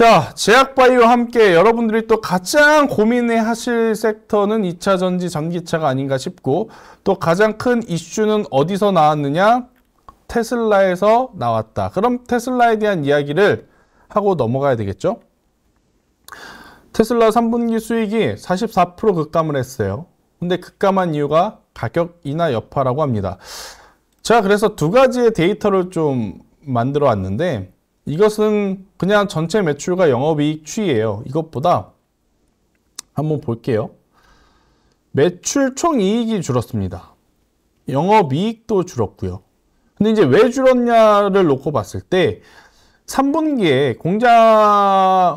자, 제약바이오와 함께 여러분들이 또 가장 고민해 하실 섹터는 2차 전지 전기차가 아닌가 싶고 또 가장 큰 이슈는 어디서 나왔느냐? 테슬라에서 나왔다. 그럼 테슬라에 대한 이야기를 하고 넘어가야 되겠죠? 테슬라 3분기 수익이 44% 급감을 했어요. 근데 급감한 이유가 가격 인하 여파라고 합니다. 자, 그래서 두 가지의 데이터를 좀 만들어 왔는데 이것은 그냥 전체 매출과 영업이익 추이에요 이것보다 한번 볼게요. 매출 총 이익이 줄었습니다. 영업이익도 줄었고요. 근데 이제 왜 줄었냐를 놓고 봤을 때 3분기에 공장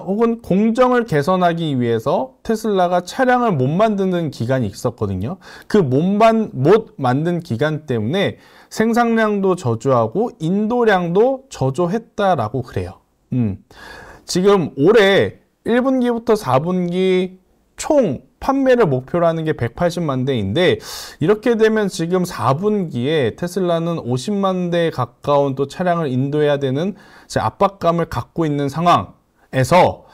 혹은 공정을 개선하기 위해서 테슬라가 차량을 못 만드는 기간이 있었거든요. 그못 못 만든 기간 때문에 생산량도 저조하고 인도량도 저조했다라고 그래요. 음. 지금 올해 1분기부터 4분기 총 판매를 목표로 하는 게 180만 대인데 이렇게 되면 지금 4분기에 테슬라는 50만 대 가까운 또 차량을 인도해야 되는 압박감을 갖고 있는 상황에서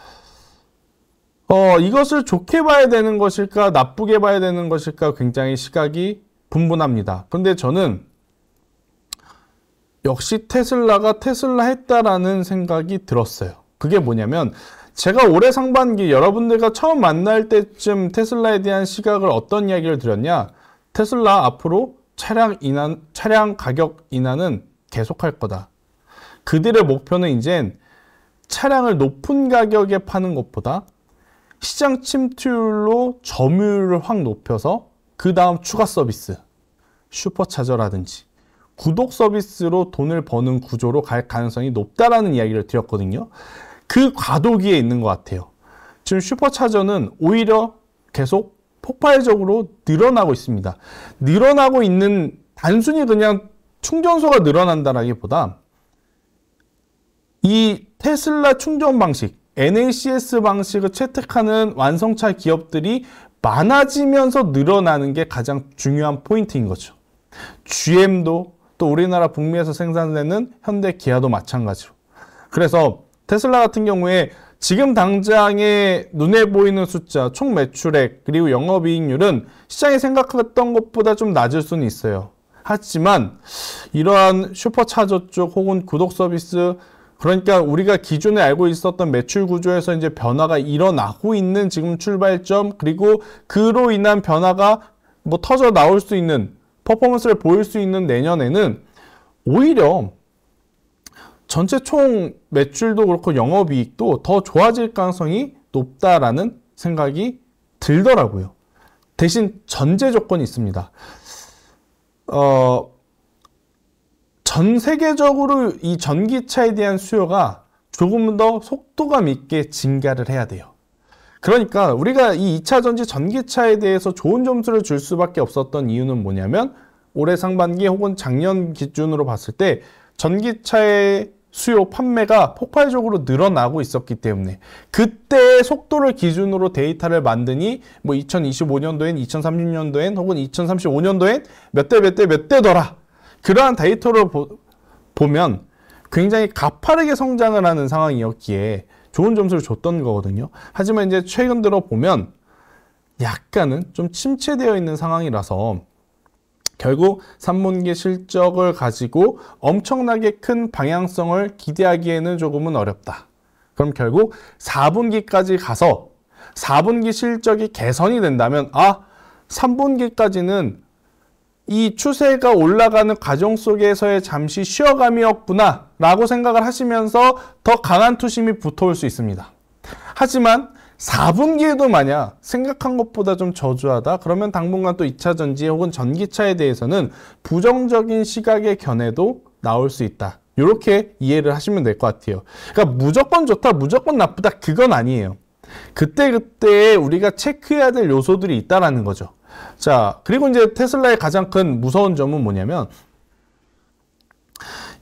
어, 이것을 좋게 봐야 되는 것일까 나쁘게 봐야 되는 것일까 굉장히 시각이 분분합니다. 근데 저는 역시 테슬라가 테슬라 했다라는 생각이 들었어요. 그게 뭐냐면 제가 올해 상반기 여러분들과 처음 만날 때쯤 테슬라에 대한 시각을 어떤 이야기를 드렸냐? 테슬라 앞으로 차량 인한 차량 가격 인하는 계속할 거다. 그들의 목표는 이젠 차량을 높은 가격에 파는 것보다 시장 침투율로 점유율을 확 높여서 그 다음 추가 서비스, 슈퍼차저라든지 구독 서비스로 돈을 버는 구조로 갈 가능성이 높다라는 이야기를 드렸거든요. 그 과도기에 있는 것 같아요. 지금 슈퍼차저는 오히려 계속 폭발적으로 늘어나고 있습니다. 늘어나고 있는 단순히 그냥 충전소가 늘어난다라기보다 이 테슬라 충전 방식, NACS 방식을 채택하는 완성차 기업들이 많아지면서 늘어나는 게 가장 중요한 포인트인 거죠. GM도 또 우리나라 북미에서 생산되는 현대 기아도 마찬가지로. 그래서 테슬라 같은 경우에 지금 당장에 눈에 보이는 숫자, 총 매출액, 그리고 영업이익률은 시장이 생각했던 것보다 좀 낮을 수는 있어요. 하지만 이러한 슈퍼차저 쪽 혹은 구독 서비스 그러니까 우리가 기존에 알고 있었던 매출 구조에서 이제 변화가 일어나고 있는 지금 출발점 그리고 그로 인한 변화가 뭐 터져 나올 수 있는 퍼포먼스를 보일 수 있는 내년에는 오히려 전체 총 매출도 그렇고 영업이익도 더 좋아질 가능성이 높다라는 생각이 들더라고요. 대신 전제 조건이 있습니다. 어, 전 세계적으로 이 전기차에 대한 수요가 조금 더 속도감 있게 증가를 해야 돼요. 그러니까 우리가 이 2차 전지 전기차에 대해서 좋은 점수를 줄 수밖에 없었던 이유는 뭐냐면 올해 상반기 혹은 작년 기준으로 봤을 때 전기차의 수요 판매가 폭발적으로 늘어나고 있었기 때문에 그때의 속도를 기준으로 데이터를 만드니 뭐 2025년도엔 2030년도엔 혹은 2035년도엔 몇 대 몇 대 몇 대더라 그러한 데이터를 보, 보면 굉장히 가파르게 성장을 하는 상황이었기에 좋은 점수를 줬던 거거든요 하지만 이제 최근 들어 보면 약간은 좀 침체되어 있는 상황이라서 결국 3분기 실적을 가지고 엄청나게 큰 방향성을 기대하기에는 조금은 어렵다. 그럼 결국 4분기까지 가서 4분기 실적이 개선이 된다면 아 3분기까지는 이 추세가 올라가는 과정 속에서의 잠시 쉬어감이었구나 라고 생각을 하시면서 더 강한 투심이 붙어올 수 있습니다. 하지만 4분기에도 만약 생각한 것보다 좀 저조하다 그러면 당분간 또 2차 전지 혹은 전기차에 대해서는 부정적인 시각의 견해도 나올 수 있다. 이렇게 이해를 하시면 될 것 같아요. 그러니까 무조건 좋다, 무조건 나쁘다 그건 아니에요. 그때그때 우리가 체크해야 될 요소들이 있다라는 거죠. 자, 그리고 이제 테슬라의 가장 큰 무서운 점은 뭐냐면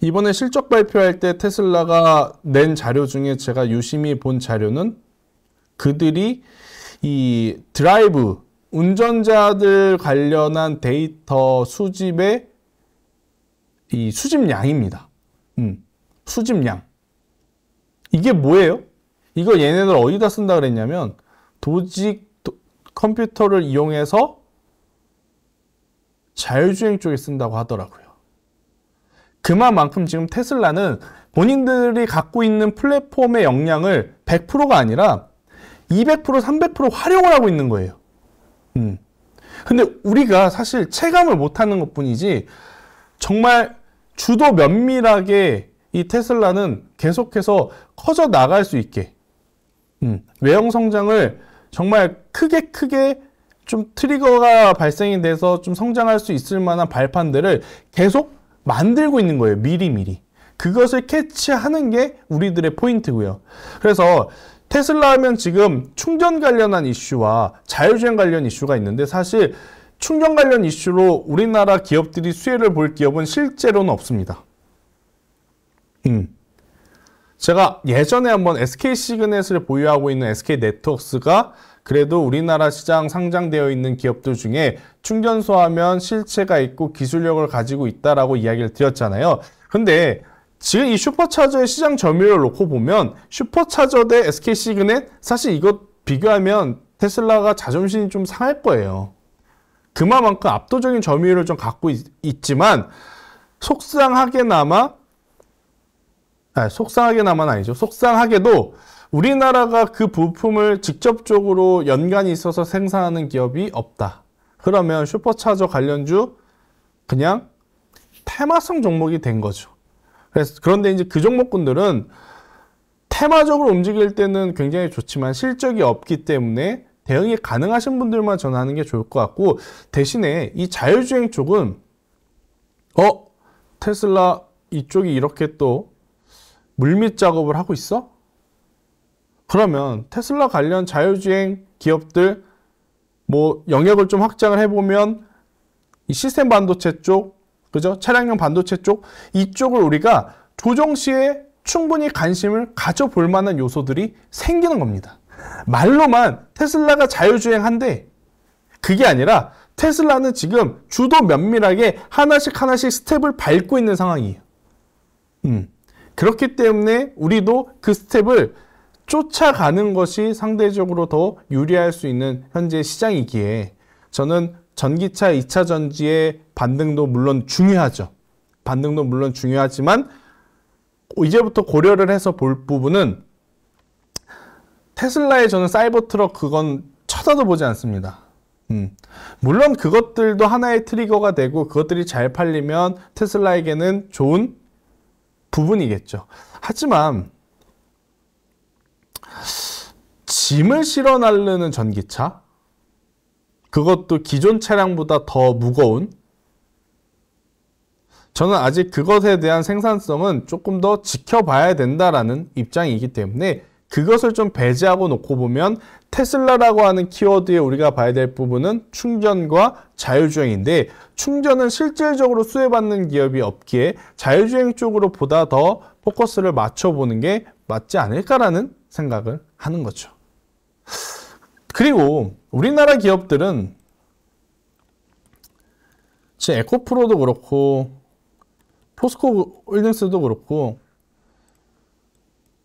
이번에 실적 발표할 때 테슬라가 낸 자료 중에 제가 유심히 본 자료는 그들이 이 드라이브 운전자들 관련한 데이터 수집의 이 수집량입니다. 음, 수집량. 이게 뭐예요? 이거 얘네들 어디다 쓴다 그랬냐면 도직 도, 컴퓨터를 이용해서 자율주행 쪽에 쓴다고 하더라고요. 그만큼 지금 테슬라는 본인들이 갖고 있는 플랫폼의 역량을 100%가 아니라 200% 300% 활용을 하고 있는 거예요. 음. 근데 우리가 사실 체감을 못하는 것뿐이지 정말 주도 면밀하게 이 테슬라는 계속해서 커져 나갈 수 있게 음. 외형 성장을 정말 크게 크게 좀 트리거가 발생이 돼서 좀 성장할 수 있을 만한 발판들을 계속 만들고 있는 거예요. 미리미리. 그것을 캐치하는 게 우리들의 포인트고요. 그래서 테슬라 하면 지금 충전 관련한 이슈와 자율주행 관련 이슈가 있는데 사실 충전 관련 이슈로 우리나라 기업들이 수혜를 볼 기업은 실제로는 없습니다. 음. 제가 예전에 한번 SK시그넷을 보유하고 있는 SK네트워크스가 그래도 우리나라 시장 상장되어 있는 기업들 중에 충전소 하면 실체가 있고 기술력을 가지고 있다라고 이야기를 드렸잖아요. 근데 지금 이 슈퍼차저의 시장 점유율을 놓고 보면 슈퍼차저 대 SK시그넷 사실 이것 비교하면 테슬라가 자존심이 좀 상할 거예요. 그만큼 압도적인 점유율을 좀 갖고 있, 지만 속상하게나마 아니, 속상하게나마는 아니죠. 속상하게도 우리나라가 그 부품을 직접적으로 연관이 있어서 생산하는 기업이 없다. 그러면 슈퍼차저 관련주 그냥 테마성 종목이 된 거죠. 그래서 그런데 이제 그 종목군들은 테마적으로 움직일 때는 굉장히 좋지만 실적이 없기 때문에 대응이 가능하신 분들만 전하는게 좋을 것 같고 대신에 이 자율주행 쪽은 어 테슬라 이쪽이 이렇게 또 물밑 작업을 하고 있어? 그러면 테슬라 관련 자율주행 기업들 뭐 영역을 좀 확장을 해보면 이 시스템 반도체 쪽 그죠? 차량용 반도체 쪽 이쪽을 우리가 조정 시에 충분히 관심을 가져볼 만한 요소들이 생기는 겁니다. 말로만 테슬라가 자율주행한데 그게 아니라 테슬라는 지금 주도 면밀하게 하나씩 하나씩 스텝을 밟고 있는 상황이에요. 음. 그렇기 때문에 우리도 그 스텝을 쫓아가는 것이 상대적으로 더 유리할 수 있는 현재 시장이기에 저는 전기차 2차 전지의 반등도 물론 중요하죠. 반등도 물론 중요하지만 이제부터 고려를 해서 볼 부분은 테슬라의 저는 사이버 트럭 그건 쳐다도 보지 않습니다. 음. 물론 그것들도 하나의 트리거가 되고 그것들이 잘 팔리면 테슬라에게는 좋은 부분이겠죠. 하지만 짐을 실어 날르는 전기차 그것도 기존 차량보다 더 무거운 저는 아직 그것에 대한 생산성은 조금 더 지켜봐야 된다라는 입장이기 때문에 그것을 좀 배제하고 놓고 보면 테슬라라고 하는 키워드에 우리가 봐야 될 부분은 충전과 자율주행인데 충전은 실질적으로 수혜받는 기업이 없기에 자율주행 쪽으로 보다 더 포커스를 맞춰보는 게 맞지 않을까라는 생각을 하는 거죠. 그리고 우리나라 기업들은 지금 에코프로도 그렇고 포스코 홀딩스도 그렇고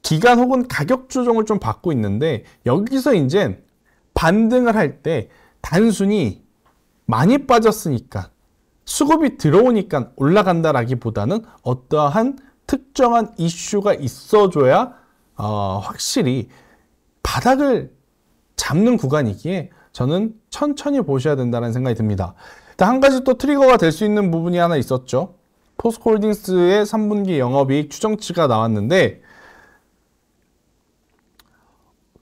기간 혹은 가격 조정을 좀 받고 있는데 여기서 이제 반등을 할 때 단순히 많이 빠졌으니까 수급이 들어오니까 올라간다라기보다는 어떠한 특정한 이슈가 있어줘야 어, 확실히 바닥을 잡는 구간이기에 저는 천천히 보셔야 된다는 생각이 듭니다. 한 가지 또 트리거가 될 수 있는 부분이 하나 있었죠. 포스코홀딩스의 3분기 영업이익 추정치가 나왔는데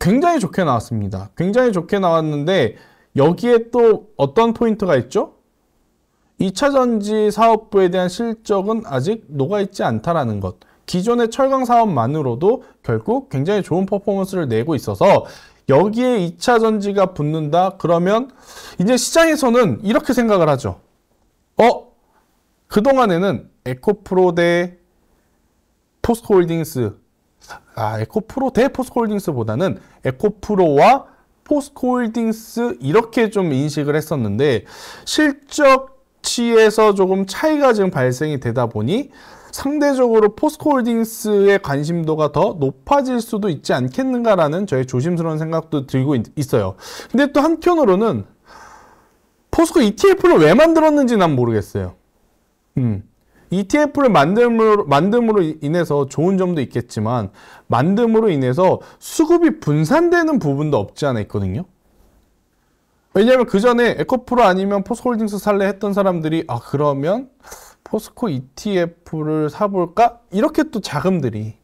굉장히 좋게 나왔습니다. 굉장히 좋게 나왔는데 여기에 또 어떤 포인트가 있죠? 2차전지 사업부에 대한 실적은 아직 녹아있지 않다라는 것. 기존의 철강 사업만으로도 결국 굉장히 좋은 퍼포먼스를 내고 있어서 여기에 2차전지가 붙는다? 그러면 이제 시장에서는 이렇게 생각을 하죠. 어? 그동안에는 에코프로 대 포스코홀딩스 아 에코프로 대 포스코홀딩스보다는 에코프로와 포스코홀딩스 이렇게 좀 인식을 했었는데 실적치에서 조금 차이가 지금 발생이 되다 보니 상대적으로 포스코홀딩스의 관심도가 더 높아질 수도 있지 않겠는가라는 저의 조심스러운 생각도 들고 있, 어요 근데 또 한편으로는 포스코 ETF를 왜 만들었는지 난 모르겠어요. 음. ETF를 만듦으로, 만듦으로 인해서 좋은 점도 있겠지만 만듦으로 인해서 수급이 분산되는 부분도 없지 않아 있거든요. 왜냐하면 그 전에 에코프로 아니면 포스홀딩스 살래 했던 사람들이 아 그러면 포스코 ETF를 사볼까? 이렇게 또 자금들이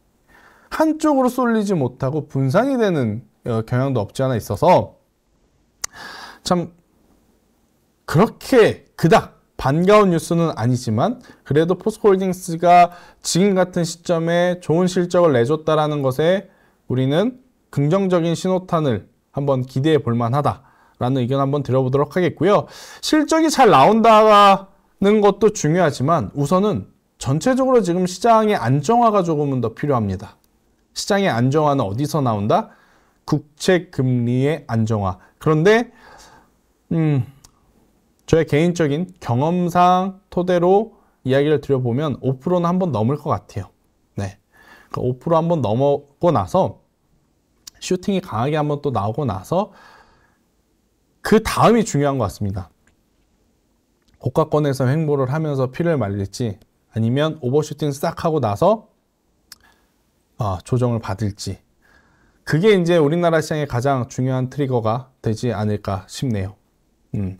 한쪽으로 쏠리지 못하고 분산이 되는 어, 경향도 없지 않아 있어서 참 그렇게 그닥 반가운 뉴스는 아니지만 그래도 포스코홀딩스가 지금 같은 시점에 좋은 실적을 내줬다라는 것에 우리는 긍정적인 신호탄을 한번 기대해 볼 만하다라는 의견 한번 들어보도록 하겠고요. 실적이 잘 나온다는 것도 중요하지만 우선은 전체적으로 지금 시장의 안정화가 조금은 더 필요합니다. 시장의 안정화는 어디서 나온다? 국채 금리의 안정화. 그런데 음 저의 개인적인 경험상 토대로 이야기를 드려보면 5%는 한 번 넘을 것 같아요. 네. 그5% 그러니까 한번 넘었고 나서 슈팅이 강하게 한 번 또 나오고 나서 그 다음이 중요한 것 같습니다. 고가권에서 횡보를 하면서 피를 말릴지 아니면 오버슈팅 싹 하고 나서 어, 조정을 받을지 그게 이제 우리나라 시장의 가장 중요한 트리거가 되지 않을까 싶네요. 음.